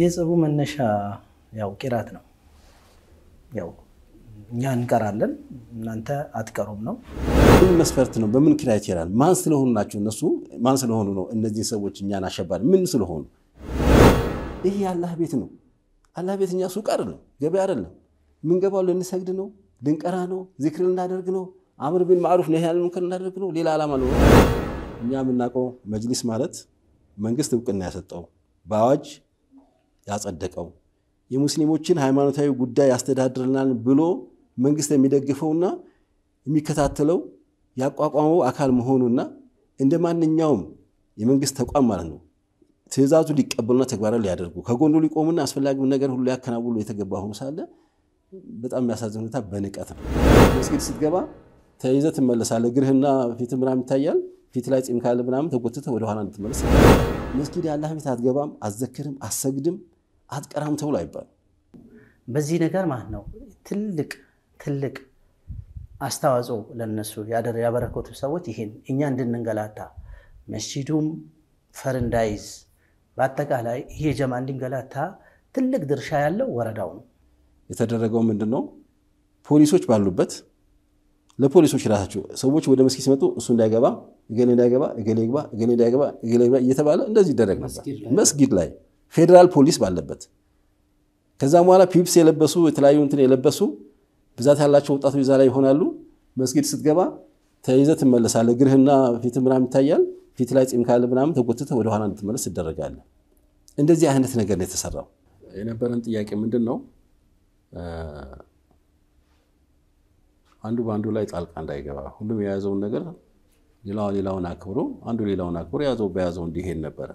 የጸቡ መነሻ ያው ቂራት ነው። ያው እኛ እንቀራለን እናንተ አትቀሩም ነው። ምን መስፈርት ነው? በምን ክራይቴሪያ ማን ስለሆኑ ናቸው? እነሱ ማን ስለሆኑ ነው? እነዚህ ሰዎች እኛን አሸባሪ ምን ስለሆኑ? ይህ የአላህ ቤት ነው። አላህ ቤት እኛ ሱቅ አይደለም፣ ገበያ አይደለም። የምንገባው ልንሰግድ ነው፣ ልንቀራ ነው፣ ዚክር ልናደርግ ነው፣ አምር ቢል ማዕሩፍ ነው ያለ ሙንከር ልናደርግ ነው። ሌላ ዓላማ ነው። እኛ የምናውቀው መጅሊስ ማለት መንግስት እውቅና ያሰጠው በአዋጅ ያጸደቀው የሙስሊሞችን ሃይማኖታዊ ጉዳይ ያስተዳድርናል ብሎ መንግስት የሚደግፈውና የሚከታተለው ያቋቋመው አካል መሆኑና እንደ ማንኛውም የመንግስት ተቋም ማለት ነው ትእዛዙ ሊቀበሉና ተግባራዊ ሊያደርጉ ከጎኑ ሊቆሙና አስፈላጊውን ነገር ሁሉ ሊያከናውኑ የተገባ ሆኖ ሳለ በጣም የሚያሳዝን ሁኔታ በንቀት ነው። መስጊድ ስትገባ ተይዘ ትመለሳለ እግርህና ፊት ምናምን ይታያል። ፊት ላይ ፂም ካለ ምናምን ተጎትተ ወደኋላ እንድትመለስ መስጊድ ያለህ ቤት አትገባም፣ አትዘክርም፣ አሰግድም። አትቀራም ተብሎ አይባልም። በዚህ ነገር ማለት ነው ትልቅ ትልቅ አስተዋጽኦ ለነሱ ያበረከቱ ሰዎች ይሄን እኛ እንድንንገላታ መስጂዱም ፈር እንዳይዝ በአጠቃላይ ይሄ ጀማ እንድንገላታ ትልቅ ድርሻ ያለው ወረዳው ነው። የተደረገው ምንድን ነው? ፖሊሶች ባሉበት ለፖሊሶች ራሳቸው ሰዎች ወደ መስጊድ ሲመጡ እሱ እንዳይገባ፣ እገሌ እንዳይገባ፣ እገሌ ይግባ እገሌ እንዳይገባ፣ እገሌ ይግባ እየተባለ እንደዚህ ይደረግ ነበር መስጊድ ላይ ፌዴራል ፖሊስ ባለበት ከዛም በኋላ ፒፕስ የለበሱ የተለያዩ እንትን የለበሱ ብዛት ያላቸው ወጣቶች እዛ ላይ ይሆናሉ። መስጊድ ስትገባ ተይዘ ትመለሳለ እግርህና ፊት ምናምን ይታያል። ፊት ላይ ፂም ካለ ምናምን ተጎትተ ወደኋላ እንድትመለስ ትደረጋለህ። እንደዚህ አይነት ነገር ነው የተሰራው። የነበረን ጥያቄ ምንድን ነው? አንዱ በአንዱ ላይ ጣልቃ እንዳይገባ ሁሉም የያዘውን ነገር ሌላው ሌላውን አክብሮ አንዱ ሌላውን አክብሮ የያዘው በያዘው እንዲሄድ ነበረ።